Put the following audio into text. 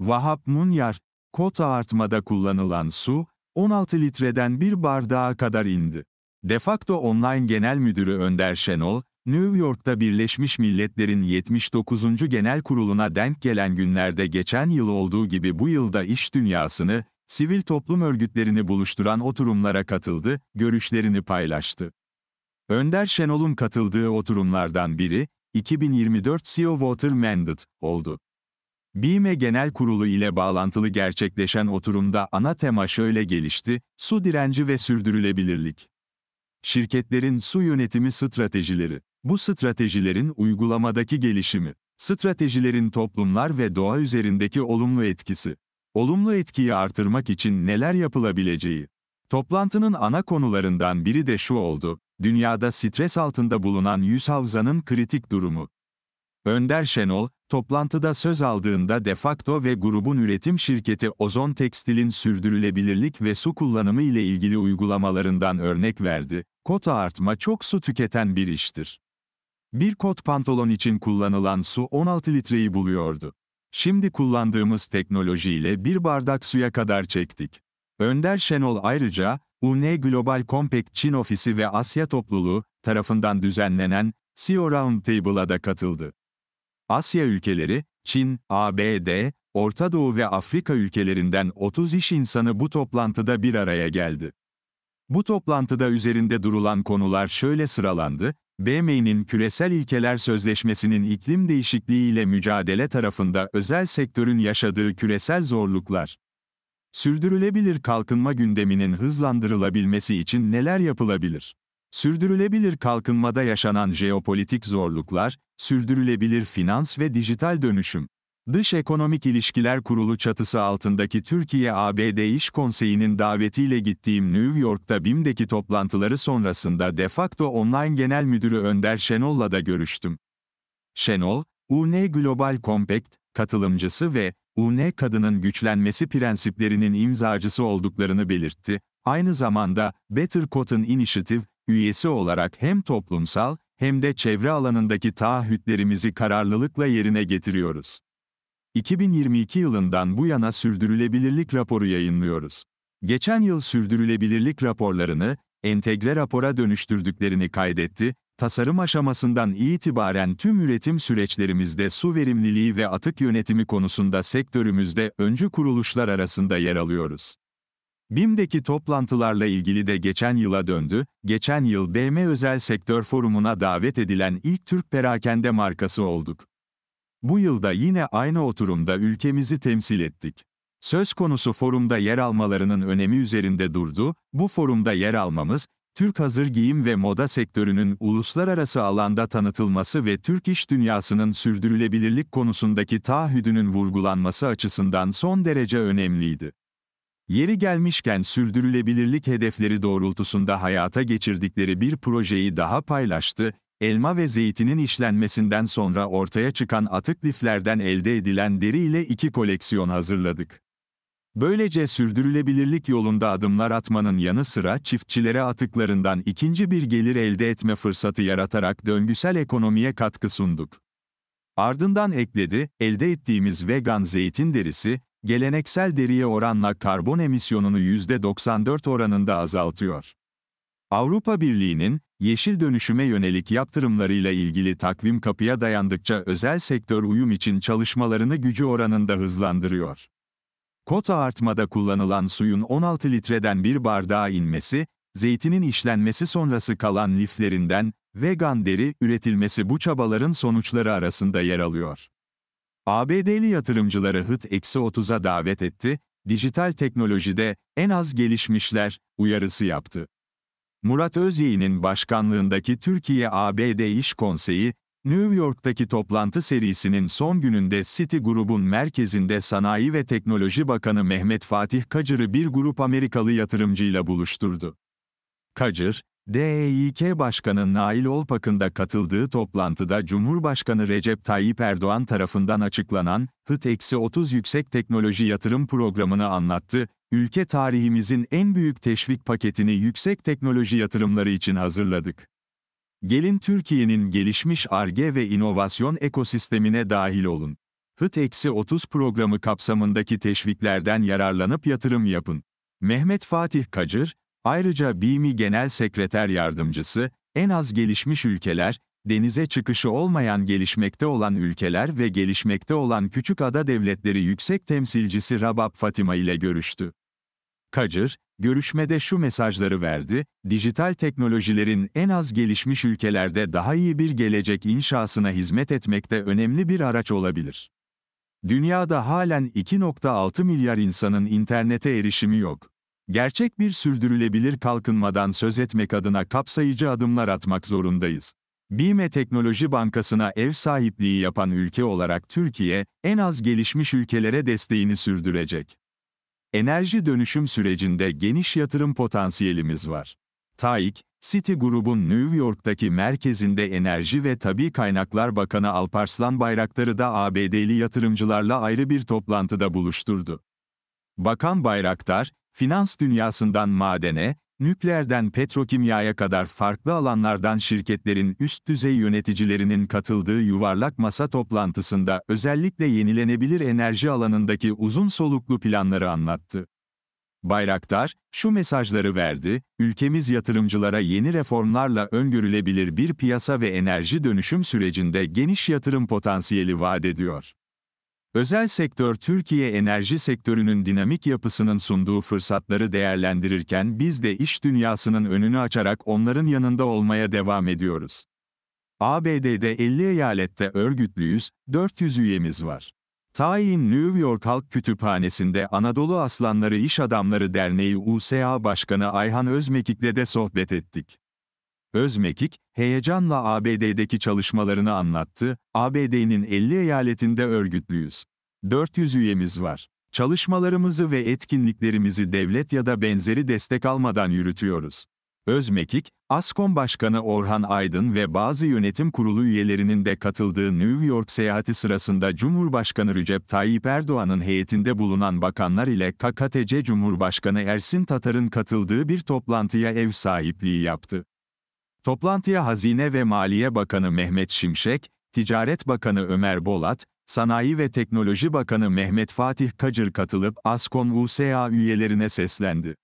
Vahap Munyar, kota artmada kullanılan su, 16 litreden bir bardağa kadar indi. Defakto Online Genel Müdürü Önder Şenol, New York'ta Birleşmiş Milletler'in 79. Genel Kurulu'na denk gelen günlerde geçen yıl olduğu gibi bu yılda iş dünyasını, sivil toplum örgütlerini buluşturan oturumlara katıldı, görüşlerini paylaştı. Önder Şenol'un katıldığı oturumlardan biri, 2024 CEO Water Mandate oldu. BİME Genel Kurulu ile bağlantılı gerçekleşen oturumda ana tema şöyle gelişti, su direnci ve sürdürülebilirlik. Şirketlerin su yönetimi stratejileri. Bu stratejilerin uygulamadaki gelişimi. Stratejilerin toplumlar ve doğa üzerindeki olumlu etkisi. Olumlu etkiyi artırmak için neler yapılabileceği. Toplantının ana konularından biri de şu oldu, dünyada stres altında bulunan yüz havzanın kritik durumu. Önder Şenol, toplantıda söz aldığında Defakto ve grubun üretim şirketi Ozon Tekstil'in sürdürülebilirlik ve su kullanımı ile ilgili uygulamalarından örnek verdi. Kota artma çok su tüketen bir iştir. Bir kot pantolon için kullanılan su 16 litreyi buluyordu. Şimdi kullandığımız teknolojiyle bir bardak suya kadar çektik. Önder Şenol ayrıca, UN Global Compact Çin Ofisi ve Asya Topluluğu tarafından düzenlenen CEO Roundtable'a da katıldı. Asya ülkeleri, Çin, ABD, Orta Doğu ve Afrika ülkelerinden 30 iş insanı bu toplantıda bir araya geldi. Bu toplantıda üzerinde durulan konular şöyle sıralandı, BM'nin Küresel İlkeler Sözleşmesi'nin iklim değişikliğiyle mücadele tarafında özel sektörün yaşadığı küresel zorluklar. Sürdürülebilir kalkınma gündeminin hızlandırılabilmesi için neler yapılabilir? Sürdürülebilir kalkınmada yaşanan jeopolitik zorluklar, sürdürülebilir finans ve dijital dönüşüm. Dış Ekonomik İlişkiler Kurulu çatısı altındaki Türkiye-ABD İş Konseyi'nin davetiyle gittiğim New York'ta BİM'deki toplantıları sonrasında de facto online genel müdürü Önder Şenol'la da görüştüm. Şenol, UN Global Compact, katılımcısı ve UN Kadının Güçlenmesi prensiplerinin imzacısı olduklarını belirtti. Aynı zamanda Better Cotton Initiative, üyesi olarak hem toplumsal hem de çevre alanındaki taahhütlerimizi kararlılıkla yerine getiriyoruz. 2022 yılından bu yana sürdürülebilirlik raporu yayınlıyoruz. Geçen yıl sürdürülebilirlik raporlarını entegre rapora dönüştürdüklerini kaydetti, tasarım aşamasından itibaren tüm üretim süreçlerimizde su verimliliği ve atık yönetimi konusunda sektörümüzde öncü kuruluşlar arasında yer alıyoruz. BİM'deki toplantılarla ilgili de geçen yıla döndü, geçen yıl BM Özel Sektör Forumu'na davet edilen ilk Türk perakende markası olduk. Bu yılda yine aynı oturumda ülkemizi temsil ettik. Söz konusu forumda yer almalarının önemi üzerinde durdu, bu forumda yer almamız, Türk hazır giyim ve moda sektörünün uluslararası alanda tanıtılması ve Türk iş dünyasının sürdürülebilirlik konusundaki taahhüdünün vurgulanması açısından son derece önemliydi. Yeri gelmişken sürdürülebilirlik hedefleri doğrultusunda hayata geçirdikleri bir projeyi daha paylaştı, elma ve zeytinin işlenmesinden sonra ortaya çıkan atık liflerden elde edilen deri ile iki koleksiyon hazırladık. Böylece sürdürülebilirlik yolunda adımlar atmanın yanı sıra çiftçilere atıklarından ikinci bir gelir elde etme fırsatı yaratarak döngüsel ekonomiye katkı sunduk. Ardından ekledi, elde ettiğimiz vegan zeytin derisi, geleneksel deriye oranla karbon emisyonunu %94 oranında azaltıyor. Avrupa Birliği'nin, yeşil dönüşüme yönelik yaptırımlarıyla ilgili takvim kapıya dayandıkça özel sektör uyum için çalışmalarını gücü oranında hızlandırıyor. Kota artmada kullanılan suyun 16 litreden bir bardağa inmesi, zeytinin işlenmesi sonrası kalan liflerinden, vegan deri üretilmesi bu çabaların sonuçları arasında yer alıyor. ABD'li yatırımcıları HIT-30'a davet etti, dijital teknolojide en az gelişmişler uyarısı yaptı. Murat Özyeğin'in başkanlığındaki Türkiye-ABD İş Konseyi, New York'taki toplantı serisinin son gününde City Grubun merkezinde Sanayi ve Teknoloji Bakanı Mehmet Fatih Kacır'ı bir grup Amerikalı yatırımcıyla buluşturdu. Kacır, DEİK Başkanı Nail Olpak'ın da katıldığı toplantıda Cumhurbaşkanı Recep Tayyip Erdoğan tarafından açıklanan HIT-30 Yüksek Teknoloji Yatırım Programı'nı anlattı, ülke tarihimizin en büyük teşvik paketini yüksek teknoloji yatırımları için hazırladık. Gelin Türkiye'nin gelişmiş ARGE ve inovasyon ekosistemine dahil olun. HIT-30 programı kapsamındaki teşviklerden yararlanıp yatırım yapın. Mehmet Fatih Kacır, Ayrıca BİMİ Genel Sekreter Yardımcısı, en az gelişmiş ülkeler, denize çıkışı olmayan gelişmekte olan ülkeler ve gelişmekte olan küçük ada devletleri yüksek temsilcisi Rabab Fatima ile görüştü. Kacır, görüşmede şu mesajları verdi, dijital teknolojilerin en az gelişmiş ülkelerde daha iyi bir gelecek inşasına hizmet etmekte önemli bir araç olabilir. Dünyada halen 2.6 milyar insanın internete erişimi yok. Gerçek bir sürdürülebilir kalkınmadan söz etmek adına kapsayıcı adımlar atmak zorundayız. BİME Teknoloji Bankası'na ev sahipliği yapan ülke olarak Türkiye, en az gelişmiş ülkelere desteğini sürdürecek. Enerji dönüşüm sürecinde geniş yatırım potansiyelimiz var. TAİK, City Grubun New York'taki merkezinde Enerji ve Tabi Kaynaklar Bakanı Alparslan Bayraktar'ı da ABD'li yatırımcılarla ayrı bir toplantıda buluşturdu. Bakan Bayraktar, finans dünyasından madene, nükleerden petrokimyaya kadar farklı alanlardan şirketlerin üst düzey yöneticilerinin katıldığı yuvarlak masa toplantısında özellikle yenilenebilir enerji alanındaki uzun soluklu planları anlattı. Bayraktar, şu mesajları verdi, ülkemiz yatırımcılara yeni reformlarla öngörülebilir bir piyasa ve enerji dönüşüm sürecinde geniş yatırım potansiyeli vaat ediyor. Özel sektör Türkiye enerji sektörünün dinamik yapısının sunduğu fırsatları değerlendirirken biz de iş dünyasının önünü açarak onların yanında olmaya devam ediyoruz. ABD'de 50 eyalette örgütlüyüz, 400 üyemiz var. Tayin New York Halk Kütüphanesi'nde Anadolu Aslanları İş Adamları Derneği USA Başkanı Ayhan Özmekik'le de sohbet ettik. Özmekik, heyecanla ABD'deki çalışmalarını anlattı, ABD'nin 50 eyaletinde örgütlüyüz. 400 üyemiz var. Çalışmalarımızı ve etkinliklerimizi devlet ya da benzeri destek almadan yürütüyoruz. Özmekik, ASKOM Başkanı Orhan Aydın ve bazı yönetim kurulu üyelerinin de katıldığı New York seyahati sırasında Cumhurbaşkanı Recep Tayyip Erdoğan'ın heyetinde bulunan bakanlar ile KKTC Cumhurbaşkanı Ersin Tatar'ın katıldığı bir toplantıya ev sahipliği yaptı. Toplantıya Hazine ve Maliye Bakanı Mehmet Şimşek, Ticaret Bakanı Ömer Bolat, Sanayi ve Teknoloji Bakanı Mehmet Fatih Kacır katılıp ASKON USA üyelerine seslendi.